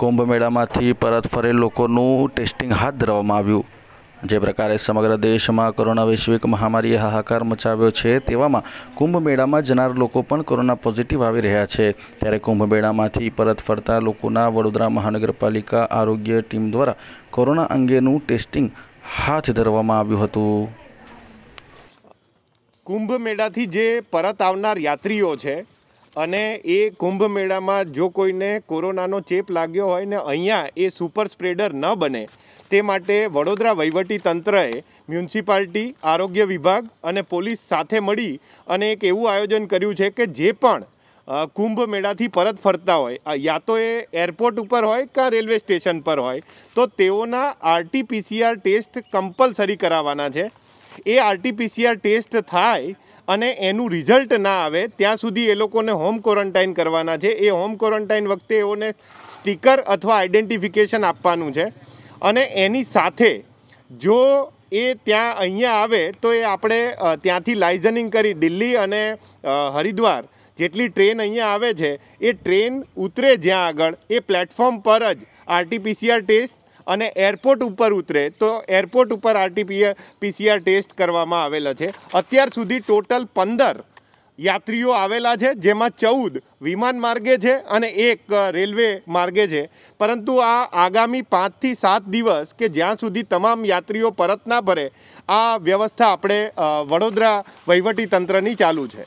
કુંભમેળામાંથી પરત ફરેલ લોકોનું ટેસ્ટિંગ હાથ ધરવામાં આવ્યું જે પ્રકારે સમગ્ર દેશમાં કોરોના વૈશ્વિક મહામારીએ હાહાકાર મચાવ્યો છે તેવામાં કુંભમેળામાં જનાર લોકો પણ કોરોના પોઝિટિવ આવી રહ્યા છે ત્યારે કુંભ મેળામાંથી પરત ફરતા લોકોના વડોદરા મહાનગરપાલિકા આરોગ્ય ટીમ દ્વારા કોરોના અંગેનું ટેસ્ટિંગ હાથ ધરવામાં આવ્યું હતું કુંભ મેળાથી જે પરત આવનાર યાત્રીઓ છે અને એ કુંભ મેળામાં જો કોઈને કોરોનાનો ચેપ લાગ્યો હોય ને અહીંયા એ સુપર સ્પ્રેડર ન બને તે માટે વડોદરા વહીવટી તંત્રએ મ્યુનિસિપાલિટી આરોગ્ય વિભાગ અને પોલીસ સાથે મળી અને એક એવું આયોજન કર્યું છે કે જે પણ કુંભ મેળાથી પરત ફરતા હોય યા તો એ એરપોર્ટ ઉપર હોય કે રેલવે સ્ટેશન પર હોય તો તેઓના આરટીપીસીઆર ટેસ્ટ કમ્પલસરી કરાવવાના છે એ આરટીપીસીઆર ટેસ્ટ થાય અને એનું રિઝલ્ટ ના આવે ત્યાં સુધી એ લોકોને હોમ ક્વોરન્ટાઇન કરવાના છે એ હોમ ક્વોરન્ટાઇન વખતે એઓને સ્ટીકર અથવા આઈડેન્ટિફિકેશન આપવાનું છે અને એની સાથે જો એ ત્યાં અહીંયા આવે તો એ આપણે ત્યાંથી લાઇઝનિંગ કરી દિલ્હી અને હરિદ્વાર જેટલી ટ્રેન અહીંયા આવે છે એ ટ્રેન ઉતરે જ્યાં આગળ એ પ્લેટફોર્મ પર જ આરટીપીસીઆર ટેસ્ટ અને એરપોર્ટ ઉપર ઉતરે તો એરપોર્ટ ઉપર આરટીપીએ પીસીઆર ટેસ્ટ કરવામાં આવેલા છે અત્યાર સુધી ટોટલ પંદર યાત્રીઓ આવેલા છે જેમાં ચૌદ વિમાન માર્ગે છે અને એક રેલવે માર્ગે છે પરંતુ આ આગામી પાંચથી સાત દિવસ કે જ્યાં સુધી તમામ યાત્રીઓ પરત ના ભરે આ વ્યવસ્થા આપણે વડોદરા વહીવટીતંત્રની ચાલુ છે